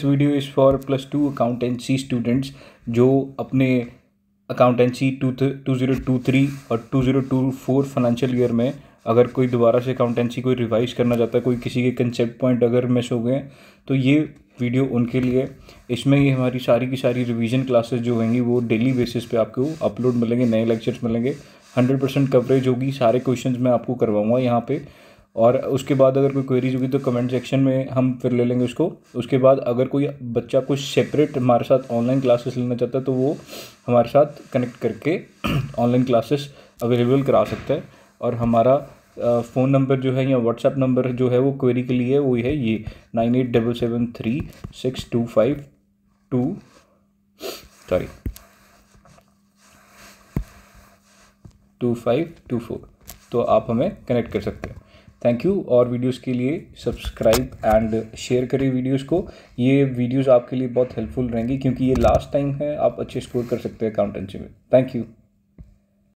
this video is for plus two accountancy students जो अपने accountancy two two zero two three और two zero two four financial year में अगर कोई दोबारा से अकाउंटेंसी कोई रिवाइज करना चाहता है कोई किसी के कंसेप्ट पॉइंट अगर मिस हो गए तो ये वीडियो उनके लिए इसमें ये हमारी सारी की सारी रिवीजन क्लासेस जो होंगी वो डेली बेसिस पे आपको अपलोड मिलेंगे नए लेक्चर्स मिलेंगे हंड्रेड परसेंट कवरेज होगी सारे क्वेश्चंस मैं आपको करवाऊंगा यहाँ पे और उसके बाद अगर कोई क्वेरीज होगी तो कमेंट सेक्शन में हम फिर ले लेंगे उसको उसके बाद अगर कोई बच्चा कुछ सेपरेट हमारे साथ ऑनलाइन क्लासेस लेना चाहता है तो वो हमारे साथ कनेक्ट करके ऑनलाइन क्लासेस अवेलेबल करा सकता है और हमारा फ़ोन नंबर जो है या व्हाट्सएप नंबर जो है वो क्वेरी के लिए वो है ये nine eight double seven three six two five two sorry two five two four तो आप हमें कनेक्ट कर सकते हैं थैंक यू और वीडियोस के लिए सब्सक्राइब एंड शेयर करें वीडियोस को ये वीडियोस आपके लिए बहुत हेल्पफुल रहेंगी क्योंकि ये लास्ट टाइम है आप अच्छे स्कोर कर सकते हैं अकाउंटेंसी में थैंक यू